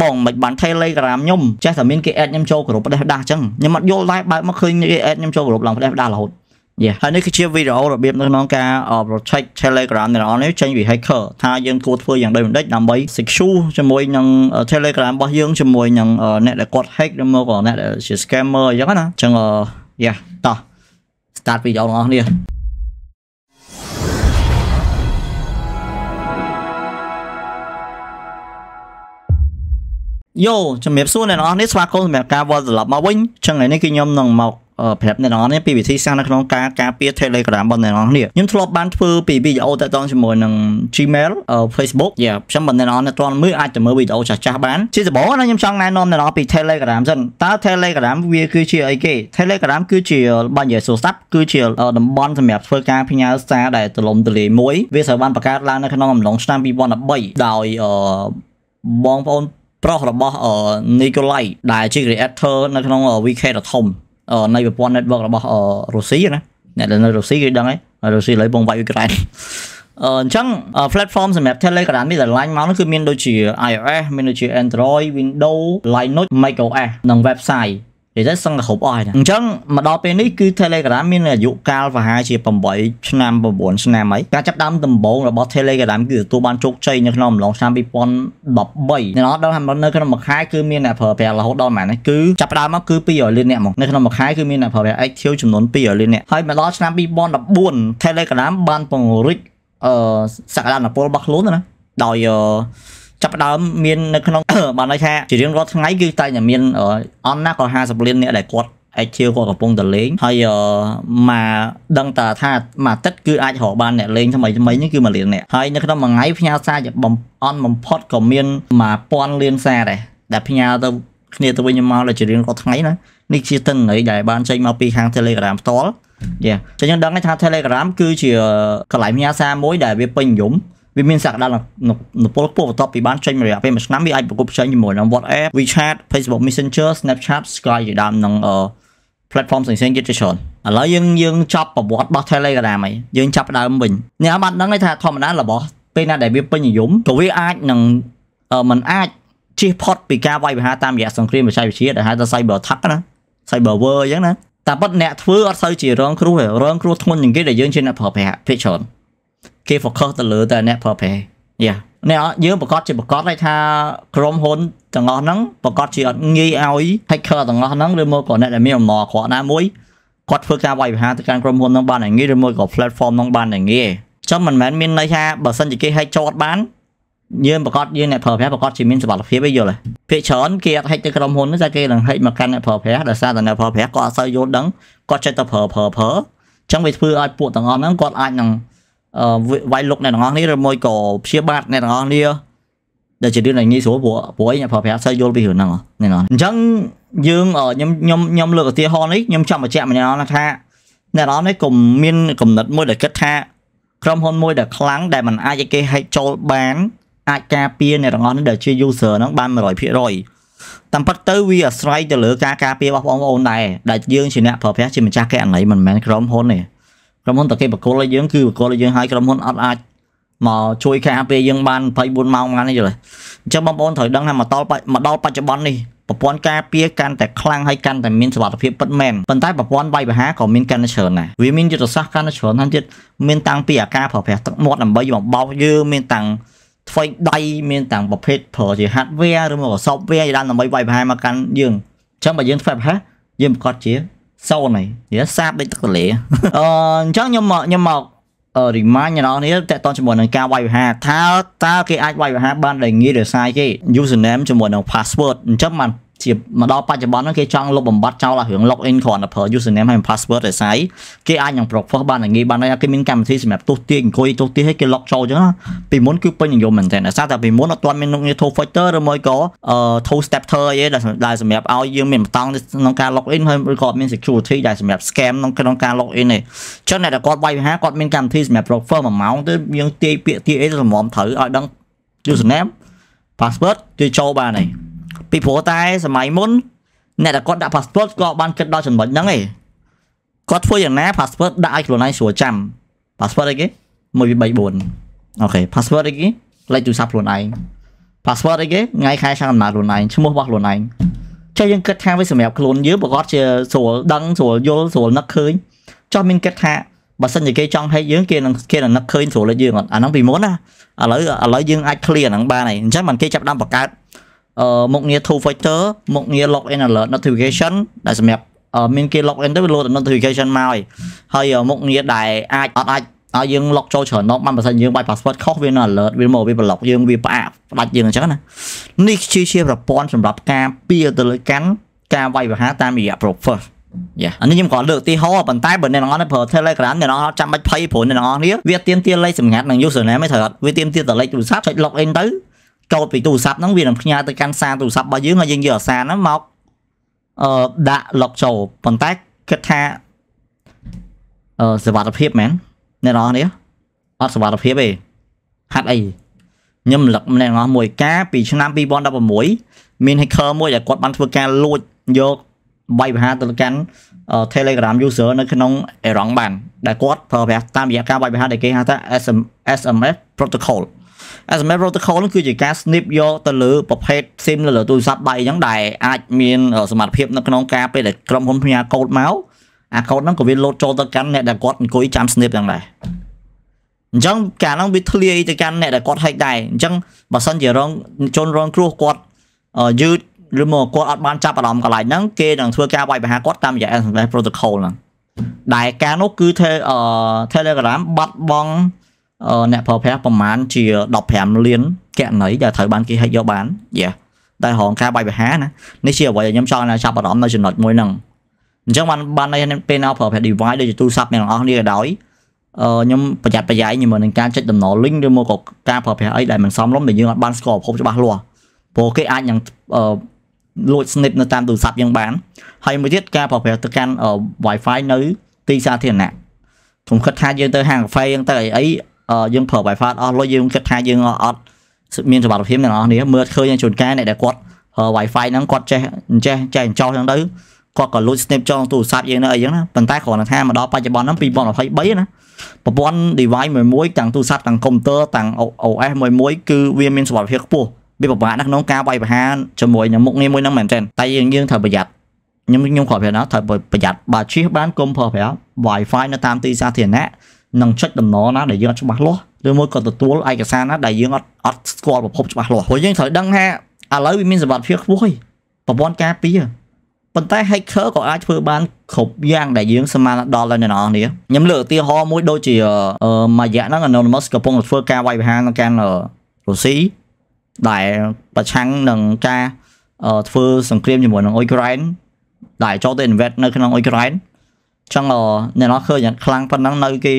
បងមិនបាន Telegram ខ្ញុំចេះតែមានគេអេតខ្ញុំចូលក្រុមផ្ដេសផ្ដាស់អញ្ចឹងខ្ញុំអត់យល់ដែរបើមកឃើញគេអេតខ្ញុំចូលក្រុមឡើងផ្ដេសផ្ដាស់រហូតយេហើយនេះគឺជាវីដេអូរបៀបនៅក្នុងការ protect Telegram របស់នេះចេញពី hacker ថាយើងគួរធ្វើយ៉ាងដូចម្ដេចដើម្បី secure ជាមួយនឹង Telegram របស់យើងជាមួយនឹងអ្នកដែលគាត់ hack ឬមកអ្នកដែលជា scammer អញ្ចឹងណាអញ្ចឹងយ៉ាតោះ start វីដេអូរបស់នេះយោជំរាបសួរអ្នកនរនេះស្វាគមន៍សម្រាប់ការវត្តត្រឡប់មកវិញចឹងថ្ងៃនេះគឺខ្ញុំនឹងមកប្រាប់អ្នកនរនេះពីវិធីសាស្ត្រនៅក្នុងការការពារ Telegram របស់អ្នកនរនេះខ្ញុំធ្លាប់បានធ្វើពីវីដេអូតាក់ទងជាមួយនឹង Gmail Facebook យ៉ាខ្ញុំបើអ្នកនរនេះទាន់មើលអាចទៅមើលវីដេអូចាស់ចាស់បាន ជាដំបូងណាខ្ញុំចង់ណែនាំអ្នកនរពី Telegram សិនតើ Telegram វាគឺជាអីគេ Telegram គឺជាបើនិយាយសួរស្ដាប់គឺជាតំបន់សម្រាប់ធ្វើការផ្ញើសារដែលទូលំទូលាយមួយវាត្រូវបានបង្កើតឡើងនៅក្នុងអំឡុងឆ្នាំ2013ដោយបងប្អូនប្រុសរបស់ Nikolai ដែលជា creator នៅក្នុង VK ដ៏ធំនៃប្រព័ន្ធ network របស់រុស្ស៊ីណាអ្នកដែលនៅរុស្ស៊ីគេដឹងហើយរុស្ស៊ីឡើយបងវាយអ៊ុយក្រែនអញ្ចឹង platform សម្រាប់ Telegram នេះដែល line មកនោះគឺមានដូចជា iOS មានដូចជា Android Windows Linux macOS និង website និយាយទៅសឹងតែគ្រប់អស់ហើយអញ្ចឹងមកដល់ពេលនេះគឺ Telegram មានអាយុកាលប្រហែលជា8ឆ្នាំ9ឆ្នាំហើយការចាប់ដើមដំបូងរបស់ Telegram គឺទទួលបានជោគជ័យនៅក្នុងអំឡុងឆ្នាំ2013នៅដល់នៅក្នុងមួយខែគឺមានអ្នកប្រើប្រាស់រហូតដល់ប៉ុន្មានគឺចាប់ដើមមកគឺ200លានអ្នកមកនៅក្នុងមួយខែគឺមានអ្នកប្រើប្រាស់ active ចំនួន200លានអ្នកហើយមកដល់ឆ្នាំ2014 Telegram បានពង្រីកអឺសក្តានុពលរបស់ខ្លួនណាដោយអឺចាប់ដើមមាននៅក្នុងបានន័យថាជារៀងរាល់ថ្ងៃគឺតែតែមាន អនណាក៏50លានអ្នកដែលគាត់អាចជាគាត់កំពុងតលេងហើយមកដឹងតាថាមួយអាទិត្យគឺអាចរកបានអ្នកលេងថ្មីថ្មីនេះគឺមួយលានអ្នកហើយនៅក្នុងមួយថ្ងៃផ្ញើសារជាបំអន់បំផុតក៏មាន1000លានសារដែរដែលផ្ញើទៅគ្នាទៅវិញមកលើជារៀងរាល់ថ្ងៃណានេះជាទិន្នន័យដែលបានចេញមកពីខាង Telegram ផ្ទាល់យ៉ាចឹងយើងដឹងថា Telegram គឺជាកន្លែងផ្ញើសារមួយដែលវាពេញនិយមវាមានសក្តានុពលខ្ពស់បន្ទាប់ពីបានចេញមករយៈពេលមួយឆ្នាំវាអាចប្រកបប្រជែងជាមួយនឹង WhatsApp, WeChat, Facebook Messenger, Snapchat, Skype ជាដើមនិង platform ផ្សេងៗទៀតជាច្រើនឥឡូវយើងយើងចាប់ប្រវត្តិរបស់ Telegram ហើយយើងចាប់ដើមវិញអ្នកបានដឹងថាធម្មតារបស់ពេលណាដែលវាពេញនិយមក៏វាអាចនឹងมันអាចជៀសផុតពីការវាយប្រហារតាមរយៈសង្គ្រាមបច្ចេកវិទ្យាដែលហៅថា cyber attack ណា cyber war អញ្ចឹងណាតែប៉ុតអ្នកធ្វើអត់សូវជារងគ្រោះទេរងគ្រោះធ្ងន់ជាងគេដែលយើងជាអ្នកប្រើប្រាស់ភាគច្រើនគេ focus ទៅលើតែអ្នកប្រើប្រាស់យ៉ាអ្នកយើងប្រកាសជាប្រកាសថា ក្រុមហ៊ុនទាំងអស់ហ្នឹងប្រកាសជាអត់ងាយឲ្យ hacker ទាំងអស់ហ្នឹងឬមកក៏អ្នកដែលមានអំណរខ្វក់ណាមួយគាត់ធ្វើការវាយប្រហារទៅកាន់ក្រុមហ៊ុនហ្នឹងបានតែងាយឬមកក៏ platform ហ្នឹងបានតែងាយចាំមិនមែនមានន័យថាបើសិនជាគេ hack ចោតបានយើងប្រកាសយើងអ្នកប្រើប្រាស់ប្រកាសជាមានសមត្ថភាពឯយល់ហ៎ភាគច្រើនគេអត់ហិចទៅក្រុមហ៊ុនតែគេនឹងហិចមកកាន់អ្នកប្រើប្រាស់ដោយសារតែអ្នកប្រើប្រាស់គាត់អត់សូវយល់ដឹងគាត់ចិត្តទៅប្រើប្រើប្រើអញ្ចឹងវាធ្វើឲ្យពួកទាំងអស់ហ្នឹងគាត់អាចនឹងវាយលុកអ្នកទាំងអស់នេះឬមួយក៏ព្យាបាទអ្នកទាំងអស់នេះដែលជារឿងដែលងាយស្រួលព្រោះព្រោះអីប្រាប់សិស្សយល់ពីរឿងហ្នឹងហ្នឹងអញ្ចឹងយើងខ្ញុំខ្ញុំខ្ញុំលើកឧទាហរណ៍នេះខ្ញុំចង់បញ្ជាក់ម្យ៉ាងថាអ្នកទាំងអស់នេះក៏មានកំណត់មួយដែលគិតថា ក្រុមហ៊ុនមួយដែលខ្លាំងដែលมันអាចឲ្យគេហែកចូលបានអាចការពារអ្នកទាំងអស់នេះដែលជា user ហ្នឹងបាន100%តាមពិតទៅវាអាស្រ័យទៅលើការការពាររបស់បងប្អូនដែរដែលយើងជាអ្នកប្រើប្រាស់ជាម្ចាស់កែអន័យមិនមែនក្រុមហ៊ុនទេក្រុមហ៊ុនតាគេបកគលឲ្យយើងគឺបកគលឲ្យយើងឲ្យក្រុមហ៊ុនអត់អាចមកជួយការពារយើងបាន24ម៉ោងហ្នឹងយល់ទេអញ្ចឹងបងប្អូនត្រូវដឹងថាមកដល់មកដល់បច្ចុប្បន្ននេះប្រព័ន្ធការពារកាន់តែខ្លាំងហើយកាន់តែមានសុវត្ថិភាពពិតមែនប៉ុន្តែប្រព័ន្ធបាយប្រហារក៏មានកាន់តែច្រើនដែរវាមានយុទ្ធសាស្ត្រកាន់តែច្រើនហ្នឹងទៀតមានតាំងពីអាការប្រើប្រាស់ទឹកមាត់ដើម្បីមកបោកយើងមានតាំងធ្វើដៃមានតាំងប្រភេទប្រើជា hardware ឬមក software យ៉ាងដើម្បីវាយប្រហារមកកាន់យើងអញ្ចឹងបើយើងធ្វើប្រហារយើងប្រកាសជាសូនហើយនិយាយសាបដូចទឹកទន្លេអឺអញ្ចឹងខ្ញុំមកខ្ញុំមកអឺ remind អ្នកនរនេះតកតជាមួយនឹងការវាយវិហារថាតើគេអាចវាយវិហារបានដោយងាយដោយសារគេ username ជាមួយនឹង password អញ្ចឹងបានជាមកដល់បច្ចុប្បន្នហ្នឹងគេចង់លុបបំបត្តិចោលអារឿង log in គ្រាន់តែប្រើ username ហើយ password រស័យគេអាចនឹង profile បានងាយបានហើយគេមានកម្មវិធីសម្រាប់ទោះទាញអង្គុយទោះទាញឲ្យគេ log ចូលអញ្ចឹងពីមុនគឺពេញនិយមមែនទែនដោយសារតែពីមុនអត់ទាន់មាននោះងារ tool factor ឬមួយក៏ tool stepter អីដែលសម្រាប់ឲ្យយើងមានបតង់ក្នុងការ log in ហើយឬក៏មាន security ដែលសម្រាប់ scam ក្នុងក្នុងការ log in ឯងអញ្ចឹងអ្នកដែលគាត់បាយវិហាគាត់មានកម្មវិធីសម្រាប់ profile 1ម៉ោងទៅយើងទាយពាក្យទាយអីទៅរំមត្រូវឲ្យដឹង username password គេចូលបានឯងពីព្រោះតែ សម័យមុនអ្នកដែលគាត់ដាក់ passport គាត់បានគិតដល់ចំណុចហ្នឹងឯងគាត់ធ្វើយ៉ាងណា passport ដាក់ឲ្យខ្លួនឯងស្រួលចាំ passport អីគេ1 2 3 4អូខេ passport អីគេលេខទូរស័ព្ទខ្លួនឯង passport អីគេថ្ងៃខែឆ្នាំកំណើតខ្លួនឯងឈ្មោះរបស់ខ្លួនឯងចុះយើងគិតថាវាសម្រាប់ខ្លួនយើងប្រកបជាស្រួលដឹងស្រួលយល់ស្រួលនឹកឃើញចុះមានគិតថាបើសិនជាគេចង់ហែកយើងគេនឹងគេនឹងនឹកឃើញស្រួលលេខយើងអត់អាហ្នឹងពីមុនណាឥឡូវឥឡូវយើងអាច clear ហ្នឹងបានហើយអញ្ចឹងមិនគេចាប់ដើមបង្កើតមុខងារ two factor មុខងារ log in alert notification ដែលសម្រាប់មានគេ log in ទៅវាលោត notification មកហើយហើយមុខងារដែលអាចអត់អាចឲ្យយើង log ចូលច្រើនដងបានបើសិនយើងបាច់ password ខុសវានៅ alert វាមកវា block យើងវាផ្អាកផ្ដាច់យើងអញ្ចឹងណានេះគឺជាប្រព័ន្ធសម្រាប់ការពៀទៅលើកាន់ការវាយប្រហារតាមរយៈ profile យ៉ាអានេះខ្ញុំគាត់លើកឧទាហរណ៍ប៉ុន្តែបើអ្នកនរណាប្រើ Telegram អ្នកនរណាចាំបាច់ភ័យព្រោះអ្នកនរណាវាទៀមទាលេខសម្ងាត់នឹង username ឯងត្រូវអត់វាទៀមទាតលេខទូរស័ព្ទចុច log in ទៅចោតពីទូរស័ព្ទហ្នឹងវានឹងផ្ញើទៅកាន់សារទូរស័ព្ទរបស់យើងហើយយើងយកអាសារហ្នឹងមកអឺដាក់ log ចូលប៉ុន្តែគិតថាអឺសុវត្ថិភាពមែនអ្នកនរនេះអត់សុវត្ថិភាពទេហាត់អីខ្ញុំរំលឹកម្នាក់នរមួយ ការពីឆ្នាំ2016មាន hacker មួយដែលគាត់បានធ្វើការលួចយកបាយប្រហារទៅកាន់ Telegram user នៅក្នុងអេរ៉ង់បាន ដែលគាត់ប្រើប្រាស់តាមរយៈការបាយប្រហារដែលគេហៅថា SMS protocol ហើយសម្រាប់ protocol នោះគឺជាការ snip យកទៅលើប្រភេទ SIM នៅលើទូរស័ព្ទដៃអញ្ចឹងដែលអាចមាន សមត្ថភាពនៅក្នុងការពេលដែលក្រុមហ៊ុនផ្ញើកូដមកអាកូដហ្នឹងក៏វាលោតចូលទៅកាន់អ្នកដែលគាត់អង្គុយចាំ snip ទាំងដែរអញ្ចឹងការហ្នឹងវាធ្លាយទៅកាន់អ្នកដែលគាត់ hack ដែរអញ្ចឹងបើសិនជារងជនរងគ្រោះគាត់យឺតឬមកគាត់អត់បានចាប់អារម្មណ៍កន្លែងហ្នឹង គេនឹងធ្វើការវាយប្រហារគាត់តាមរយៈ SMS protocol ហ្នឹងដែលការនោះគឺ Telegram បាត់បង់អ្នកប្រើប្រាស់ប្រមាណជា15លានគណនីដែលត្រូវបានគេហិចយកបានយ៉ាតែរងការបាយប្រហារណានេះជាអ្វីដែលខ្ញុំចង់ចាប់អារម្មណ៍នៅចំណុចមួយហ្នឹងអញ្ចឹងបានបានពេលណាប្រើប្រាស់ device ដូចជាទូរស័ព្ទអ្នកទាំងអស់គ្នាក៏ដោយអឺខ្ញុំប្រយ័ត្នប្រយែងជាមួយនឹងការចុចតំណ link ឬមកក៏ការប្រើប្រាស់អីដែលមិនសមរម្យដែលយើងអាចបានស្គាល់ប្រភពច្បាស់លាស់ព្រោះគេអាចនឹងអឺលួច snip នៅតាមទូរស័ព្ទយើងបាន ហើយមួយទៀតការប្រើប្រាស់ទៅកាន់ Wi-Fi នៅ ទីសាធារណៈខ្ញុំគិតថាយើងទៅហាងកាហ្វេយើងទៅអីអីយើងប្រើ Wi-Fi អស់លុយយើងគិតថាយើងអត់មានសមត្ថភាពទាំងអស់គ្នាមើលឃើញជួនកាលអ្នកដែលគាត់ប្រើ Wi-Fi ហ្នឹងគាត់ចេះចេះចេះចោលហ្នឹងទៅគាត់ក៏លួច snap ចងទូរស័ព្ទយើងនៅអីចឹងណាប៉ុន្តែគ្រាន់តែថាមកដល់បច្ចុប្បន្នហ្នឹង2023ណាប្រព័ន្ធ device មួយមួយទាំងទូរស័ព្ទទាំង computer ទាំង OS មួយមួយគឺវាមានសមត្ថភាពខ្ពស់វាពិបាកណាស់ក្នុងការវាយប្រហារជាមួយនឹងមុខងារមួយហ្នឹងមែនទែនតែយើងយើងត្រូវប្រយ័ត្នខ្ញុំខ្ញុំគាត់ប្រាប់ណាត្រូវប្រយ័ត្នបើជិះបានកុំប្រើប្រាស់ Wi-Fi នៅតាមទីសាធារណៈនឹងចុចដំណរណាដែលយើងអត់ច្បាស់លាស់ឬមួយក៏ទទួលឯកសារណាដែលយើងអត់អត់ស្គាល់ប្រភពច្បាស់លាស់ព្រោះយើងត្រូវដឹងថាឥឡូវវាមានសមត្ថភាពខ្ពស់ហើយប្រព័ន្ធការពារប៉ុន្តែ hacker ក៏អាចធ្វើបានគ្រប់យ៉ាង ដែលយើងស្មានដល់ហើយអ្នកនរគ្នាខ្ញុំលើកឧទាហរណ៍មួយដូចជាមួយរយៈហ្នឹង Anonymous កំពុងធ្វើការវាយប្រហារនៅកាន់រុស្ស៊ីដែលប្រឆាំងនឹងការធ្វើសង្គ្រាមជាមួយនឹងអ៊ុយក្រែនដែលចូលទៅ invest នៅក្នុងអ៊ុយក្រែនអញ្ចឹងអ្នកនរឃើញខ្លាំងប៉ុណ្ណឹងនៅគេ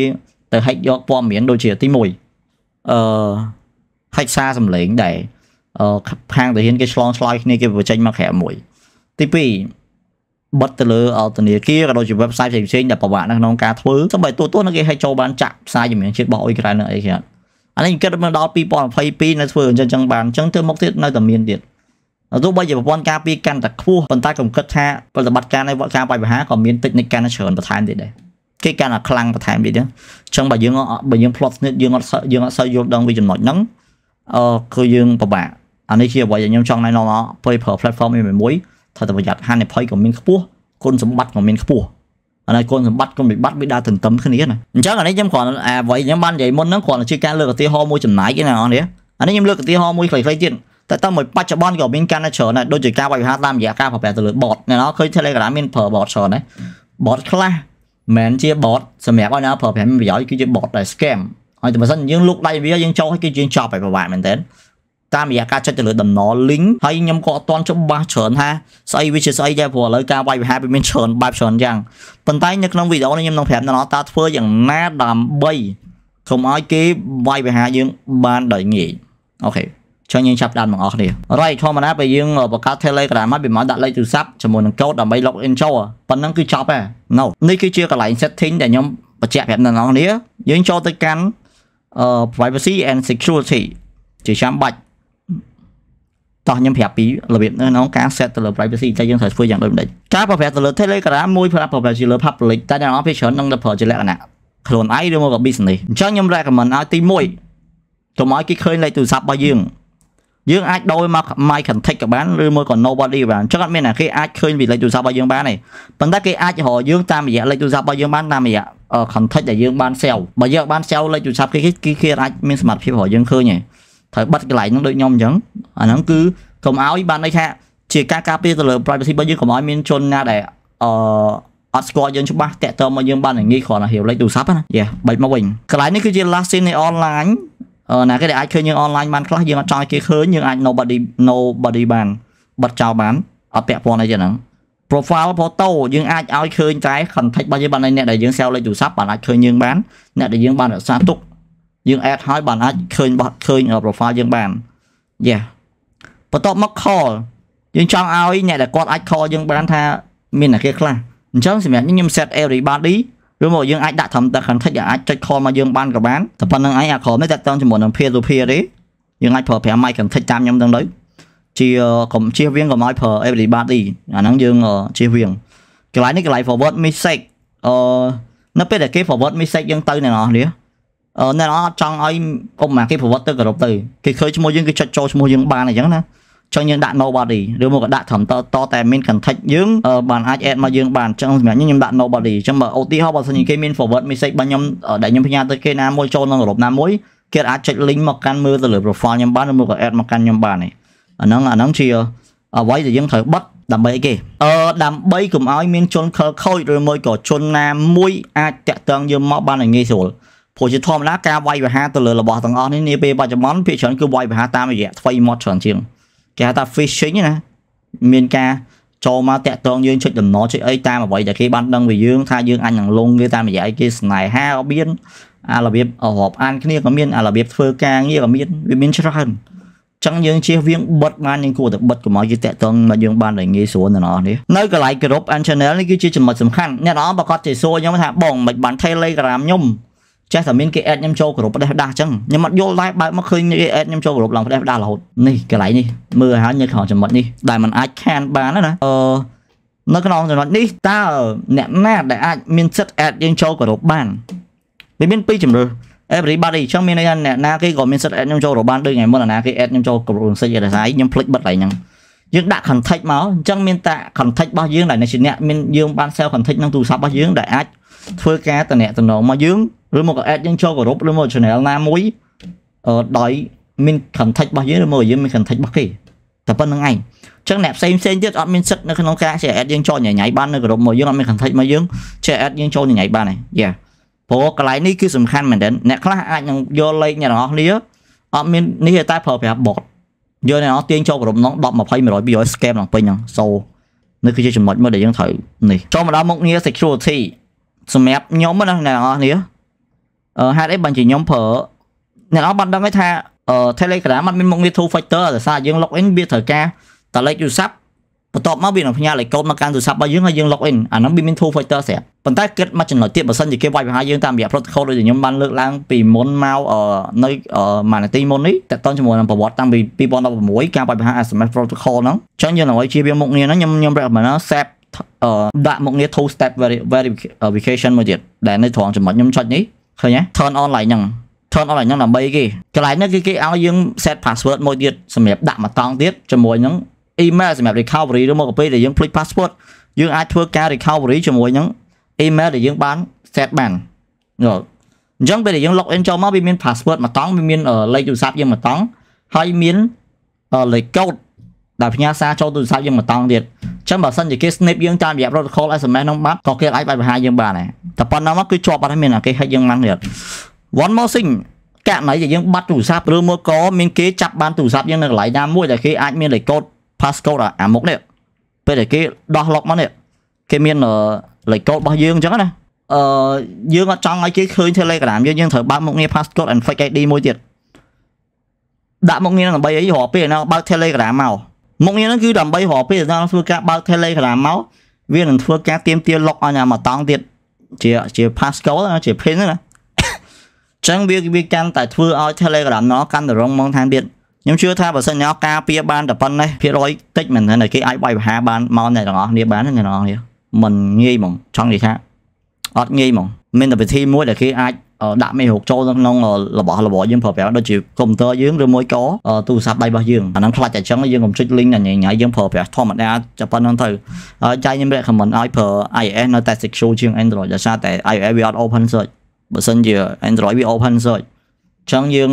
ទៅហែកយកព័ត៌មានដូចជាទី1អឺហែកសារសម្លេងដែរអឺខាងតាហ៊ានគេឆ្លងឆ្លើយគ្នាគេបញ្ចេញមកក្រៅមួយទី2បិទទៅលើអធនាគារក៏ដូចជា website ផ្សេងៗដែលប្រវត្តិនៅក្នុងការធ្វើសម្បីទូទួលគេហែកចូលបានចាក់ផ្សាយជំនាញជាតិរបស់អ៊ុយក្រែននៅអីគេអានេះគិតមកដល់2022នៅធ្វើអញ្ចឹងបានអញ្ចឹងធ្វើមកទៀតនៅតែមានទៀតទោះបីជាប្រព័ន្ធការពារកាន់តែខ្ពស់ប៉ុន្តែខ្ញុំគិតថាប្រតិបត្តិការនៃវត្តការបាយវិហារក៏មានតិចនិចកាន់តែច្រើនបន្ថែមទៀតដែរគេកាន់តែខ្លាំងបន្ថែមទៀតអញ្ចឹងបើយើងបើយើង plot ស្និតយើងអត់យើងអត់សូវយល់ដឹងពីចំណុចហ្នឹងអឺគឺយើងពិបាកអានេះជាអ្វីដែលខ្ញុំចង់ណែនាំពេលប្រើ platform មួយត្រូវតែប្រយ័ត្នហានិភ័យក៏មានខ្ពស់គុណសម្បត្តិក៏មានខ្ពស់អានេះគុណសម្បត្តិគុណវិបត្តិវាដើរទន្ទឹមគ្នាណាអញ្ចឹងអានេះខ្ញុំគ្រាន់អ្វីខ្ញុំបាននិយាយមុនហ្នឹងគ្រាន់តែជាការលើកឧទាហរណ៍មួយចំណាយទេណាអននេះអានេះខ្ញុំលើកឧទាហរណ៍មួយខ្លីៗទៀតតែតើមកបច្ចុប្បន្នក៏មានកាន់តែច្រើនដែរដូចជាការវាយប្រហារតាមរយៈការប្រព្រឹត្តទៅលើ bot អ្នកនរឃើញ Telegram មានប្រើ bot ច្រើនដែរ bot ខ្លះមិនជា bot សម្រាប់ឲ្យណាប្រើប្រាស់មានប្រយោជន៍គឺជា bot ដែល scam ហើយតែបើសិនយើងលុកដៃវាយើងចូលឲ្យគឺយើងចប់ហើយប្រហែលមែនទេតាមរយៈការចុចទៅលើតំណ link ហើយខ្ញុំក៏អត់ទាន់ច្បាស់ច្រើនថាស្អីវាជាស្អីដែរព្រោះឥឡូវការវាយប្រហារវាមានច្រើនបែបច្រើនយ៉ាងប៉ុន្តែនៅក្នុងវីដេអូនេះខ្ញុំនឹងប្រាប់ដល់តើធ្វើយ៉ាងណាដើម្បីកុំឲ្យគេវាយប្រហារយើងបានដោយងាយអូខេចឹងយើងចាប់ដានបងអស់គ្នា right ធម្មតាពេលយើងបង្កើត Telegram មកវាមកដាក់លេខទូរស័ព្ទជាមួយនឹងកូដដើម្បី log in ចូលប៉ុណ្ណឹងគឺចប់ហើយ no នេះគឺជាកន្លែង setting ដែលខ្ញុំបញ្ជាក់ប្រាប់អ្នកនរគ្នាយើងចូលទៅកាន់ privacy and security ជាចាំបាច់តោះខ្ញុំប្រាប់ពីរបៀបនៅការ set ទៅលើ privacy តែយើងត្រូវធ្វើយ៉ាងដូចម្ដេចការប្រើប្រាស់ទៅលើ Telegram មួយប្រើប្រាស់ជាលើ public តែអ្នកនរភាគច្រើននឹងប្រើជាលក្ខណៈខ្លួនឯងឬមក business អញ្ចឹងខ្ញុំ recommend ឲ្យទី1កុំឲ្យគេឃើញលេខទូរស័ព្ទរបស់យើងយើងអាច đổi មក my contact ក៏បានឬមួយក៏ nobody បានចឹងអត់មានណាគេអាចឃើញពីលេខទូរស័ព្ទរបស់យើងបានទេប៉ុន្តែគេអាចរកយើងតាមរយៈលេខទូរស័ព្ទរបស់យើងបានតាមរយៈ contact ដែលយើងបានសែវបើយើងបានសែវលេខទូរស័ព្ទគេគេគេអាចមានសមត្ថភាពរកយើងឃើញទេត្រូវបិទកន្លែងហ្នឹងដូចខ្ញុំអញ្ចឹងអាហ្នឹងគឺកុំឲ្យបានន័យថាជាការការពារទៅលើ privacy របស់យើងកុំឲ្យមានជនណាដែលអឺអត់ស្គាល់យើងច្បាស់តាក់ទងមកយើងបានងាយគ្រាន់តែហៀវលេខទូរស័ព្ទណាយេបាច់មកវិញកន្លែងនេះគឺជា last scene នៃ online ណាគេដែលអាចឃើញយើងអនឡាញបានខ្លះយើងអត់ចង់ឲ្យគេឃើញយើងអាច nobody nobody បានបិទចោលបានអត់ពាក់ព័ន្ធអីចឹងហ្នឹង profile photo យើងអាចឲ្យឃើញតែ contact របស់យើងបានអ្នកដែលយើងសែវលេខទូរស័ព្ទបានអាចឃើញយើងបានអ្នកដែលយើងបានរក្សាទុក យើង add ហើយបានអាចឃើញបោះឃើញ profile យើងបាន Yeah បន្ទាប់មក call យើងចង់ឲ្យអ្នកដែលគាត់អាច call យើងបានថាមានអ្នកគេខ្លះអញ្ចឹងសម្រាប់ខ្ញុំ set everybody ឬមកយើងអាចដាក់ thumbnail content យើងអាចចុច call មកយើងបានក៏បានតែប៉ុណ្្នឹងឯងអាក្រុមនេះតាក់ទងជាមួយនឹងភាសាសុភាទេយើងអាចប្រើប្រាស់ mic content តាមខ្ញុំទាំងទៅជាកុំជៀសវាងកុំឲ្យប្រើ everybody អាហ្នឹងយើងជៀសវាងកន្លែងនេះកន្លែង forward message អឺនៅពេលដែលគេ forward message យើងទៅអ្នកនរនេះអឺអ្នកនរអត់ចង់ឲ្យកុំមកគេ forward ទៅគ្រប់ទៅគេឃើញឈ្មោះយើងគេចុចចូលឈ្មោះយើងបានអញ្ចឹងណាចុះយើងដាក់ nobody ឬមកក៏ដាក់ counter តតែមាន contact យើងបានអាច add មកយើងបានអញ្ចឹងសម្រាប់ខ្ញុំខ្ញុំដាក់ nobody អញ្ចឹងបើឧទាហរណ៍បើសិនជាគេមាន forward message របស់ខ្ញុំដែលខ្ញុំផ្ញើទៅគេណាមួយចូលក្នុងក្រុមណាមួយគេអាចចុច link មកកាន់មើលទៅលើ profile ខ្ញុំបានឬមកក៏ add មកកាន់ខ្ញុំបានឯងអាហ្នឹងអាហ្នឹងជាអ្វីដែលយើងត្រូវបិទដើម្បីគេអឺដើម្បីកុំឲ្យមានជនខលខូចឬមួយក៏ជនណាមួយអាចតាក់ទងយើងមកបានឲ្យងាយស្រួលព្រោះជាធម្មតាការវាយប្រហារទៅលើរបស់ទាំងអស់នេះនាពេលបច្ចុប្បន្នភាគច្រើនគឺវាយប្រហារតាមរយៈថ្វីមាត់ច្រើនជាងគេហៅថា phishing ណាមានការចូលមកតាក់ទងយើងចុចដំណរចុចអីតាមអ្វីដែលគេបានដឹងពីយើងថាយើងអាចនឹងលងគេតាមរយៈអីគេស្នេហាក៏មានអារបៀបរាប់អានគ្នាក៏មានអារបៀបធ្វើការងារក៏មានវាមានច្រើនអញ្ចឹងយើងជៀសវាងបិទបានយើងគួរតែបិទកុំឲ្យគេតាក់ទងមកយើងបានតែងាយស្រួលដល់អ្នកនេះនៅកន្លែងក្រុម and channel នេះគឺជាចំណុចសំខាន់អ្នកនរប្រកាសជាសួរខ្ញុំថាបងមិនបាន Telegram ខ្ញុំចេះតែមានគេអេតខ្ញុំចូលក្រុមផ្ដេសដាស់អញ្ចឹងខ្ញុំអត់យល់ដែរបើមកឃើញគេអេតខ្ញុំចូលក្រុមឡើងផ្ដេសដាស់រហូតនេះកន្លែងនេះមើលហើយញើសខោចំណុចនេះដែលมันអាចខានបានណាអឺនៅក្នុងចំណុចនេះតើអ្នកណាដែលអាចមានសិទ្ធិអេតយើងចូលក្រុមបានវាមានពីរជំរឿ everybody ចឹងមានន័យថាអ្នកណាគេក៏មានសិទ្ធិអេតខ្ញុំចូលក្រុមបានដូចថ្ងៃមុនណាគេអេតខ្ញុំចូលក្រុមសិច្ចអេតហើយខ្ញុំភ្លេចបិទឡើងហ្នឹងយើងដាក់ contact មកអញ្ចឹងមានតែ contact របស់យើងដែលនៅជាអ្នកមានយើងបាន sell contact ក្នុងទូរស័ព្ទរបស់យើងដែលអាចធ្វើការតំណែងតំណងមកយើងឬមកក៏ add យើងចូលគោរពឬមក channel ណាមួយដោយមាន contact របស់យើងឬមកយើងមាន contact របស់គេតែប៉ុណ្្នឹងឯងអញ្ចឹងអ្នកផ្សេងផ្សេងទៀតអត់មានសិទ្ធនៅក្នុងការចេះ add យើងចូលញ៉ៃបាននៅក្រុមមកយើងអត់មាន contact មកយើងចេះ add យើងចូលញ៉ៃបានឯងយ៉ាព្រោះកន្លែងនេះគឺសំខាន់មែនទែនអ្នកខ្លះអាចនឹងយកលេខអ្នកទាំងអស់គ្នាអត់មាននេះតែប្រើប្រាប់ bot យកអ្នកទាំងអស់ទាញចូលក្រុមនោះ10 20 100 200 scam ឡើងពេញហ្នឹងសូនេះគឺជាចំណុចមួយដែលយើងត្រូវនេះចូលមកដល់មុខងារ security សម្រាប់ខ្ញុំណាអ្នកទាំងអស់គ្នាហេតុអីបានជាខ្ញុំប្រើអ្នកទាំងអស់បានដឹងថា Telegram มันមានមុខងារ True Factor ដោយសារយើង log in វាត្រូវការតលេខទូរស័ព្ទបន្ទាប់មកវានឹងផ្ញើលេខកូដមកកាន់ទូរស័ព្ទរបស់យើងហើយយើង log in អាហ្នឹងវាមាន True Factor ស្រាប់ប៉ុន្តែគិតមកចំណុចទៀតបើសិនជាគេវាយប្រហារយើងតាមរយៈ protocol ដូចខ្ញុំបានលើកឡើងពីមុនមកនៅមួយនាទីមុននេះតតជាមួយនឹងប្រវត្តិតាំងពី2016ការវាយប្រហារ SMS protocol ហ្នឹងអញ្ចឹងយើងនឹងឲ្យជាវាមុខងារហ្នឹងខ្ញុំខ្ញុំ recommend save ដាក់មុខងារ two step verification មួយទៀតដែលនៅត្រង់ចំណុចខ្ញុំចុចនេះឃើញទេ turn on ឡើងហ្នឹង turn on ឡើងហ្នឹងដើម្បីគេកន្លែងនេះគឺគេឲ្យយើង set password មួយទៀតសម្រាប់ដាក់មកតង់ទៀតជាមួយនឹង email សម្រាប់ recovery ឬមកពេលដែលយើងភ្លេច password យើងអាចធ្វើការ recovery ជាមួយនឹង email ដែលយើងបាន set បានយល់អញ្ចឹងពេលដែលយើង log in ចូលមកវាមាន password មកតង់វាមានលេខទូរស័ព្ទយើងមកតង់ហើយមានលេខកូដដែលផ្ញើសារចូលទូរស័ព្ទយើងមកតង់ទៀតចឹងបើសិនជាគេ snap យើងតាមរយៈ protocol SMS នឹងបាត់ក៏គេអាចបាច់បញ្ហាយើងបានដែរតែប៉ុណ្ណឹងមកគឺជាប់បាត់ហើយមានគេហិចយើងមិនទៀត one more thing ករណីដែលយើងបាត់ទូរស័ព្ទឬមួយក៏មានគេចាប់បានទូរស័ព្ទយើងនៅកន្លែងណាមួយដែលគេអាចមានលេខកូដ passcode អាមុខនេះពេលដែលគេដោះ log មកនេះគេមានលេខកូដរបស់យើងអញ្ចឹងណាអឺយើងអត់ចង់ឲ្យគេឃើញ Telegram យើងយើងត្រូវបើកមុខងារ passcode and fake ID មួយទៀតដាក់មុខងារនឹងដើម្បីអីរាល់ពេលណាបើក Telegram មកមុខងារហ្នឹងគឺដើម្បីរកពេលដល់ធ្វើការបើក Telegram មកវានឹងធ្វើការទៀមទាលុកអញ្ញាមកតង់ទៀតជាជា Pascal ជា pin ហ្នឹងណាចឹងវាវាកាន់តែធ្វើឲ្យ Telegram ណកាន់តែរងមកថែមទៀតខ្ញុំជឿថាបើសិនញ៉ោការពៀបានតែប៉ុណ្ណេះភាគរយតិចមែនទេគេអាចបាយបហាបានមកអ្នកទាំងអស់គ្នាបានអ្នកទាំងអស់គ្នាមិនងាយហ្មងចង់និយាយថាអត់ងាយហ្មងមានតែវិធីមួយដែលគេអាចដាក់មេរោគចូលទៅក្នុងរបស់របរយើងប្រើប្រាស់ដូចជាកុំព្យូទ័រយើងឬមួយក៏ទូរស័ព្ទដៃរបស់យើងអាហ្នឹងខ្លាចតែចឹងយើងកុំចុច link ញ៉ៃញ៉ៃយើងប្រើប្រាស់ធម្មតាតែប៉ុណ្្នឹងទៅហើយចាយខ្ញុំ recommend ឲ្យប្រើ iOS នៅតែ secure ជាង Android ដោយសារតែ iOS វាអត់ open source បើសិនជា Android វា open source ចឹងយើង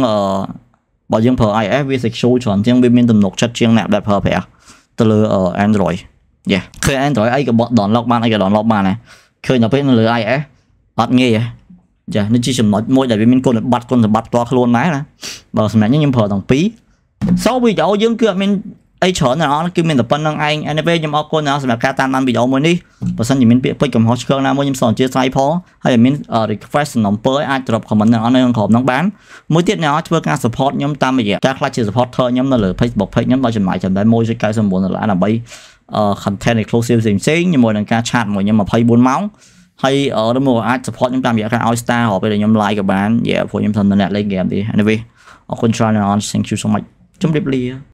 បើយើងប្រើ iOS វា secure ច្រើនជាងវាមានទំនុកចិត្តជាងអ្នកដែលប្រើប្រាស់ទៅលើ Android យេឃើញ Android អីក៏ download បានអីក៏ download បានដែរឃើញដល់ពេលនៅលើ iOS អត់ងាយទេចានេះជាចំណុចមួយដែលវាមានគុណសម្បត្តិគុណសម្បត្តិផ្ទាល់ខ្លួនដែរណាបើសម្រាប់ខ្ញុំប្រើទាំងពីរសូវីដេអូយើងគឺអត់មានអីច្រើនណាស់គឺមានតែប៉ុណ្្នឹងឯង anyway ខ្ញុំអរគុណណាស់សម្រាប់ការតាមដានវីដេអូមួយនេះបើសិនជាមានពាក្យពេចន៍កំហុសឆ្គងណាមួយខ្ញុំសូមអធិស្ឋានផងហើយមាន request សំណពើអាចត្រប់ comment ណាស់នៅក្នុងក្រុមហ្នឹងបានមួយទៀតណាស់ធ្វើការ support ខ្ញុំតាមរយៈការខ្លាចជា supporter ខ្ញុំនៅលើ Facebook page ខ្ញុំដោយចំណាយចំណាយ1.99ដុល្លារដើម្បី content exclusive ផ្សេងៗជាមួយនឹងការ chat មួយខ្ញុំ24ម៉ោងហើយរមអាច support ខ្ញុំតាមរយៈការឲ្យ star រាល់ពេលដែលខ្ញុំ like ក៏បានយេព្រោះខ្ញុំធំនៅអ្នកលេង game ទេ anyway អរគុណច្រើន thank you so much ជម្រាបលា